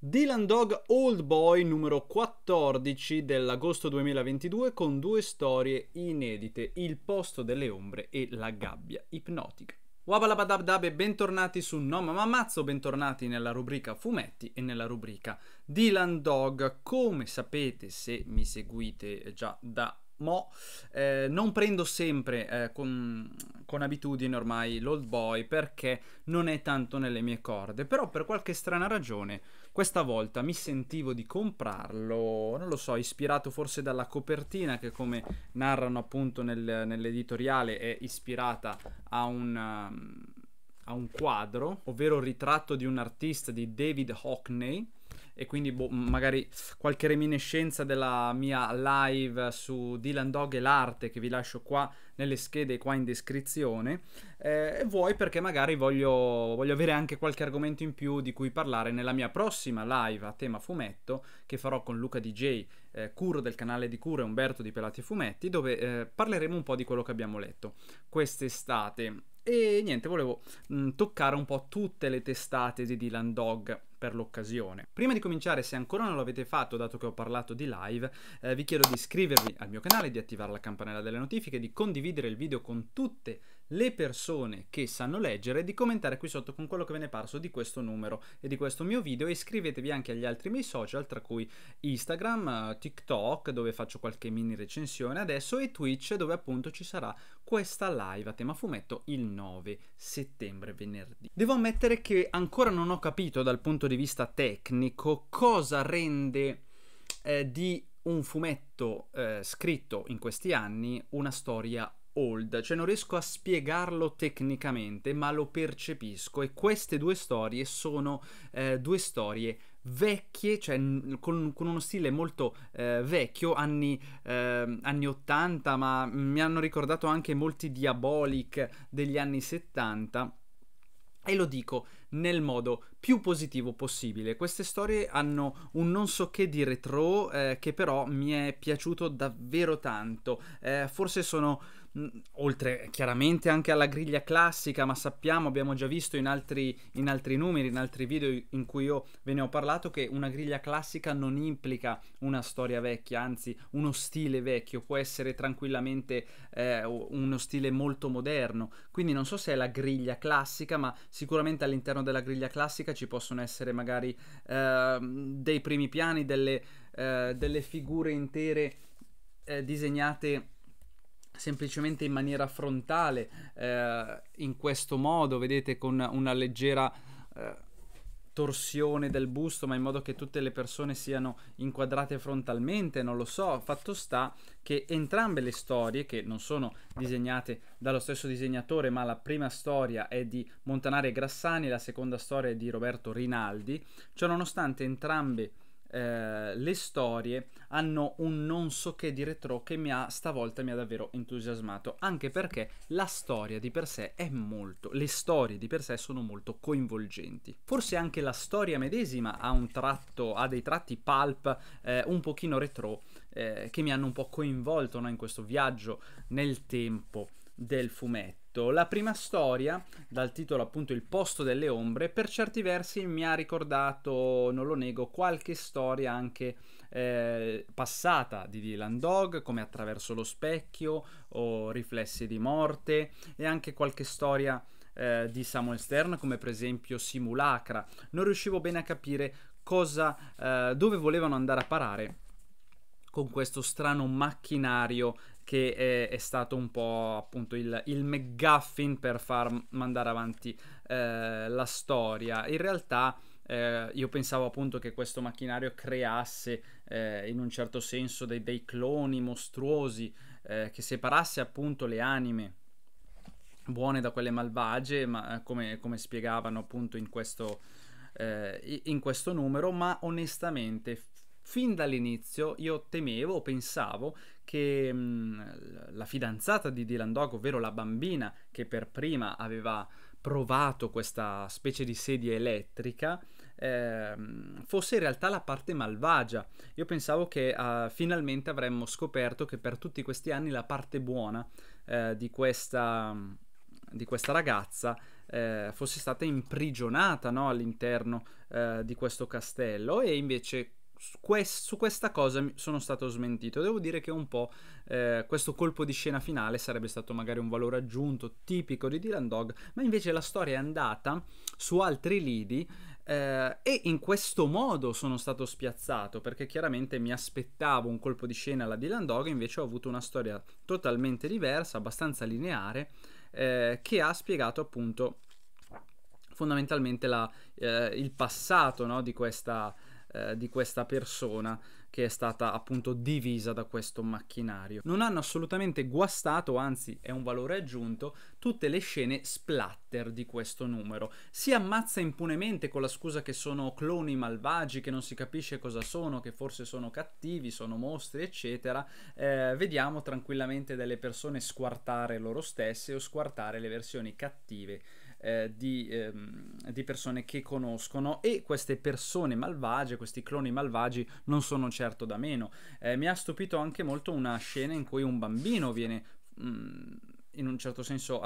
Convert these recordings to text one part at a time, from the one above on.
Dylan Dog Old Boy numero 14 dell'agosto 2022 con due storie inedite, Il posto delle ombre e La gabbia ipnotica. Wabalabadabdab e bentornati su No Mamma Mazzo, bentornati nella rubrica fumetti e nella rubrica Dylan Dog. Come sapete se mi seguite già da mo, eh, non prendo sempre eh, con con abitudine ormai l'old boy perché non è tanto nelle mie corde, però per qualche strana ragione questa volta mi sentivo di comprarlo, non lo so, ispirato forse dalla copertina che come narrano appunto nel, nell'editoriale è ispirata a un, um, a un quadro, ovvero il ritratto di un artista di David Hockney e quindi boh, magari qualche reminiscenza della mia live su Dylan Dog e l'arte che vi lascio qua nelle schede qua in descrizione eh, e vuoi perché magari voglio, voglio avere anche qualche argomento in più di cui parlare nella mia prossima live a tema fumetto che farò con Luca DJ eh, Curo del canale di cura e Umberto di Pelati e Fumetti dove eh, parleremo un po' di quello che abbiamo letto quest'estate e niente, volevo mh, mm, toccare un po' tutte le testate di Dylan Dog per l'occasione. Prima di cominciare, se ancora non l'avete fatto, dato che ho parlato di live, eh, vi chiedo di iscrivervi al mio canale, di attivare la campanella delle notifiche, di condividere il video con tutte le le persone che sanno leggere di commentare qui sotto con quello che ve ne è parso di questo numero e di questo mio video e iscrivetevi anche agli altri miei social tra cui Instagram, TikTok dove faccio qualche mini recensione adesso e Twitch dove appunto ci sarà questa live a tema fumetto il 9 settembre venerdì. Devo ammettere che ancora non ho capito dal punto di vista tecnico cosa rende eh, di un fumetto eh, scritto in questi anni una storia old, cioè non riesco a spiegarlo tecnicamente, ma lo percepisco e queste due storie sono eh, due storie vecchie, cioè con, con uno stile molto eh, vecchio, anni, eh, anni, 80, ma mi hanno ricordato anche molti Diabolic degli anni 70. E lo dico nel modo più positivo possibile. Queste storie hanno un non so che di retro eh, che però mi è piaciuto davvero tanto. Eh, forse sono oltre chiaramente anche alla griglia classica, ma sappiamo, abbiamo già visto in altri, in altri, numeri, in altri video in cui io ve ne ho parlato, che una griglia classica non implica una storia vecchia, anzi uno stile vecchio, può essere tranquillamente eh, uno stile molto moderno. Quindi non so se è la griglia classica, ma sicuramente all'interno della griglia classica ci possono essere magari eh, dei primi piani, delle, eh, delle figure intere eh, disegnate semplicemente in maniera frontale, eh, in questo modo, vedete, con una leggera eh, torsione del busto, ma in modo che tutte le persone siano inquadrate frontalmente, non lo so. Fatto sta che entrambe le storie, che non sono disegnate dallo stesso disegnatore, ma la prima storia è di Montanari e Grassani, la seconda storia è di Roberto Rinaldi, ciononostante entrambe eh, le storie hanno un non so che di retro che mi ha stavolta mi ha davvero entusiasmato anche perché la storia di per sé è molto le storie di per sé sono molto coinvolgenti forse anche la storia medesima ha un tratto ha dei tratti pulp eh, un pochino retro eh, che mi hanno un po' coinvolto no, in questo viaggio nel tempo del fumetto letto la prima storia, dal titolo appunto Il posto delle ombre, per certi versi mi ha ricordato, non lo nego, qualche storia anche eh, passata di Dylan Dog, come Attraverso lo specchio o Riflessi di morte e anche qualche storia eh, di Samuel Stern, come per esempio Simulacra. Non riuscivo bene a capire cosa, eh, dove volevano andare a parare con questo strano macchinario che è, è stato un po' appunto il, il McGuffin per far mandare avanti eh, la storia. In realtà eh, io pensavo appunto che questo macchinario creasse eh, in un certo senso dei, dei cloni mostruosi eh, che separasse appunto le anime buone da quelle malvagie, ma eh, come, come spiegavano appunto in questo, eh, in questo numero, ma onestamente fin dall'inizio io temevo, pensavo che mh, la fidanzata di Dylan Dog, ovvero la bambina che per prima aveva provato questa specie di sedia elettrica, ehm, fosse in realtà la parte malvagia. Io pensavo che eh, finalmente avremmo scoperto che per tutti questi anni la parte buona eh, di, questa, di questa ragazza eh, fosse stata imprigionata no, all'interno eh, di questo castello e invece su questa cosa sono stato smentito. Devo dire che un po' eh, questo colpo di scena finale sarebbe stato magari un valore aggiunto tipico di Dylan Dog, ma invece la storia è andata su altri lidi eh, e in questo modo sono stato spiazzato perché chiaramente mi aspettavo un colpo di scena alla Dylan Dog, invece ho avuto una storia totalmente diversa, abbastanza lineare, eh, che ha spiegato appunto fondamentalmente la, eh, il passato no, di questa eh, di questa persona che è stata appunto divisa da questo macchinario. Non hanno assolutamente guastato, anzi è un valore aggiunto, tutte le scene splatter di questo numero. Si ammazza impunemente con la scusa che sono cloni malvagi, che non si capisce cosa sono, che forse sono cattivi, sono mostri, eccetera. Eh, vediamo tranquillamente delle persone squartare loro stesse o squartare le versioni cattive eh, di, ehm, di, persone che conoscono e queste persone malvagie, questi cloni malvagi non sono certo da meno. Eh, mi ha stupito anche molto una scena in cui un bambino viene... Mh, mm, in un certo senso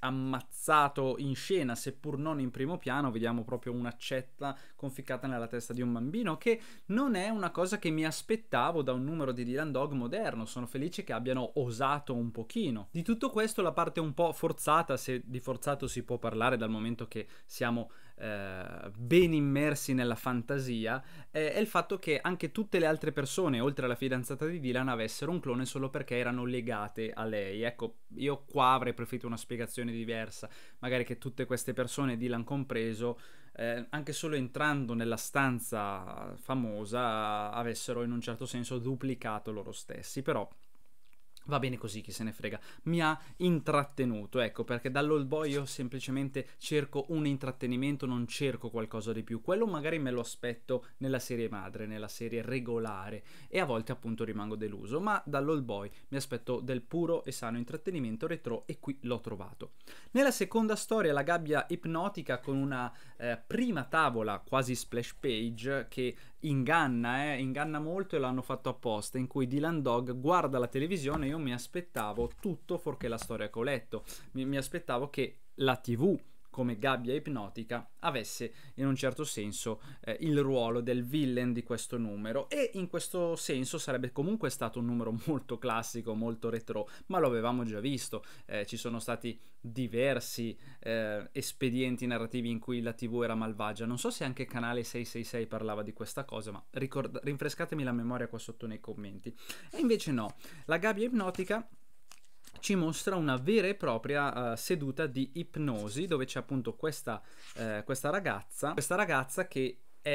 ammazzato in scena, seppur non in primo piano, vediamo proprio un'accetta conficcata nella testa di un bambino, che non è una cosa che mi aspettavo da un numero di Dylan Dog moderno, sono felice che abbiano osato un pochino. Di tutto questo la parte un po' forzata, se di forzato si può parlare dal momento che siamo eh, ben immersi nella fantasia eh, è il fatto che anche tutte le altre persone, oltre alla fidanzata di Dylan, avessero un clone solo perché erano legate a lei. Ecco, io qua avrei preferito una spiegazione diversa, magari che tutte queste persone, Dylan compreso, eh, anche solo entrando nella stanza famosa, avessero in un certo senso duplicato loro stessi, però Va bene così, chi se ne frega. Mi ha intrattenuto, ecco, perché dall'old boy io semplicemente cerco un intrattenimento, non cerco qualcosa di più. Quello magari me lo aspetto nella serie madre, nella serie regolare e a volte appunto rimango deluso, ma dall'old boy mi aspetto del puro e sano intrattenimento retro e qui l'ho trovato. Nella seconda storia la gabbia ipnotica con una eh, prima tavola quasi splash page che inganna, eh, inganna molto e l'hanno fatto apposta, in cui Dylan Dog guarda la televisione, io mi aspettavo tutto fuorché la storia che ho letto, mi, mi aspettavo che la tv come gabbia ipnotica avesse in un certo senso eh, il ruolo del villain di questo numero e in questo senso sarebbe comunque stato un numero molto classico, molto retro, ma lo avevamo già visto, eh, ci sono stati diversi eh, espedienti narrativi in cui la TV era malvagia, non so se anche Canale 666 parlava di questa cosa, ma ricord- rinfrescatemi la memoria qua sotto nei commenti. E invece no, la gabbia ipnotica ci mostra una vera e propria uh, seduta di ipnosi dove c'è appunto questa, uh, questa ragazza, questa ragazza che è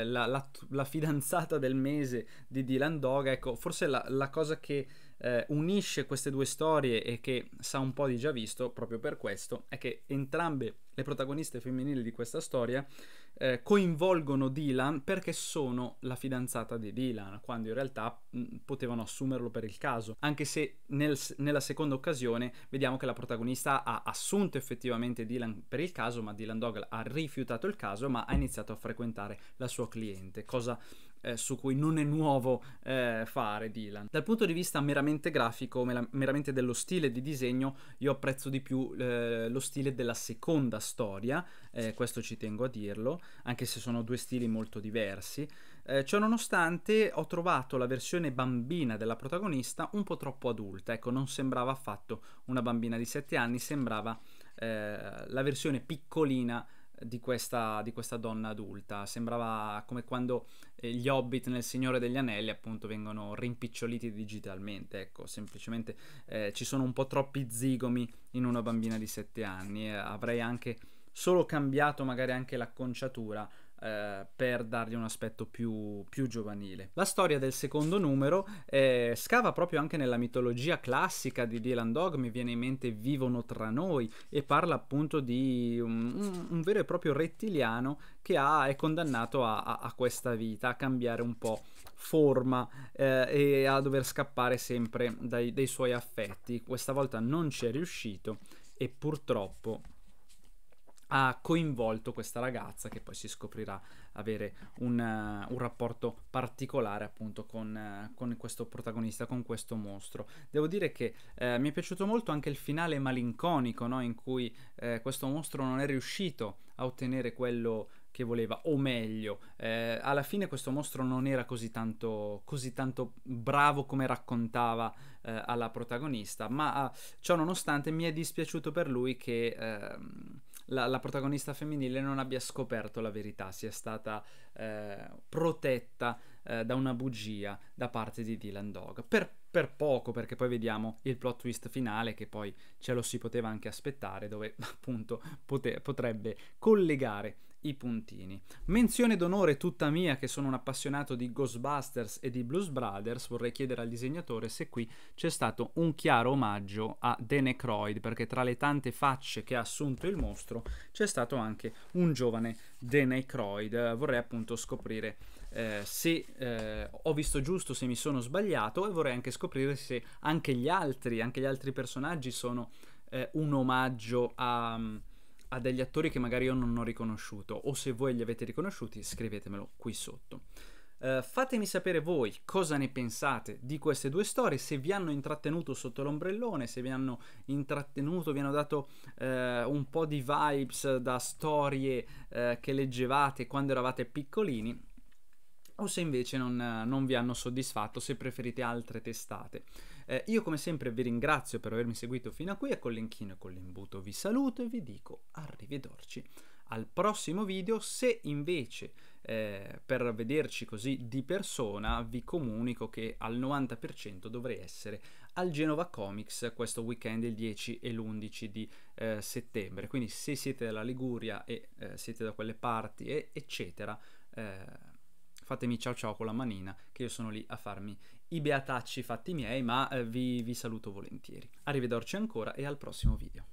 eh, la, la, la, fidanzata del mese di Dylan Doga. Ecco, forse la, la cosa che eh, unisce queste due storie e che sa un po' di già visto proprio per questo è che entrambe le protagoniste femminili di questa storia eh, coinvolgono Dylan perché sono la fidanzata di Dylan, quando in realtà mh, mm, potevano assumerlo per il caso, anche se nel, nella seconda occasione vediamo che la protagonista ha assunto effettivamente Dylan per il caso, ma Dylan Dog ha rifiutato il caso, ma ha iniziato a frequentare la sua cliente, cosa eh, su cui non è nuovo eh, fare Dylan. Dal punto di vista meramente grafico, meramente dello stile di disegno, io apprezzo di più eh, lo stile della seconda storia, eh, questo ci tengo a dirlo, anche se sono due stili molto diversi. Eh, ciononostante ho trovato la versione bambina della protagonista un po' troppo adulta, ecco non sembrava affatto una bambina di 7 anni, sembrava eh, la versione piccolina di questa, di questa, donna adulta. Sembrava come quando eh, gli hobbit nel Signore degli Anelli appunto vengono rimpiccioliti digitalmente, ecco, semplicemente eh, ci sono un po' troppi zigomi in una bambina di 7 anni. Eh, avrei anche solo cambiato magari anche l'acconciatura eh, per dargli un aspetto più, più, giovanile. La storia del secondo numero eh, scava proprio anche nella mitologia classica di Dylan Dog, mi viene in mente Vivono tra noi, e parla appunto di un, un, un vero e proprio rettiliano che ha, è condannato a, a, a, questa vita, a cambiare un po' forma eh, e a dover scappare sempre dai, dai suoi affetti. Questa volta non ci è riuscito e purtroppo ha coinvolto questa ragazza che poi si scoprirà avere un, uh, un rapporto particolare appunto con, uh, con, questo protagonista, con questo mostro. Devo dire che uh, mi è piaciuto molto anche il finale malinconico no? in cui questo mostro non è riuscito a ottenere quello che voleva, o meglio, eh, alla fine questo mostro non era così tanto, così tanto bravo come raccontava eh, alla protagonista, ma ah, ciò nonostante mi è dispiaciuto per lui che... Ehm, la, la, protagonista femminile non abbia scoperto la verità, sia stata eh, protetta eh, da una bugia da parte di Dylan Dog. Per, per, poco, perché poi vediamo il plot twist finale, che poi ce lo si poteva anche aspettare, dove appunto pote- potrebbe collegare i puntini. Menzione d'onore tutta mia che sono un appassionato di Ghostbusters e di Blues Brothers, vorrei chiedere al disegnatore se qui c'è stato un chiaro omaggio a The Necroid, perché tra le tante facce che ha assunto il mostro c'è stato anche un giovane The Necroid. Vorrei appunto scoprire eh, se eh, ho visto giusto, se mi sono sbagliato e vorrei anche scoprire se anche gli altri, anche gli altri personaggi sono eh, un omaggio a a degli attori che magari io non ho riconosciuto o se voi li avete riconosciuti scrivetemelo qui sotto. Uh, fatemi sapere voi cosa ne pensate di queste due storie, se vi hanno intrattenuto sotto l'ombrellone, se vi hanno intrattenuto, vi hanno dato uh, un po' di vibes da storie uh, che leggevate quando eravate piccolini o se invece non, non vi hanno soddisfatto, se preferite altre testate. Eh, io come sempre vi ringrazio per avermi seguito fino a qui e con l'inchino e con l'imbuto vi saluto e vi dico arrivederci al prossimo video. Se invece eh, per vederci così di persona vi comunico che al 90% dovrei essere al Genova Comics questo weekend il 10 e l'11 di eh, settembre. Quindi se siete dalla Liguria e eh, siete da quelle parti e, eccetera eh, fatemi ciao ciao con la manina, che io sono lì a farmi i beatacci fatti miei, ma eh, vi, vi saluto volentieri. Arrivederci ancora e al prossimo video.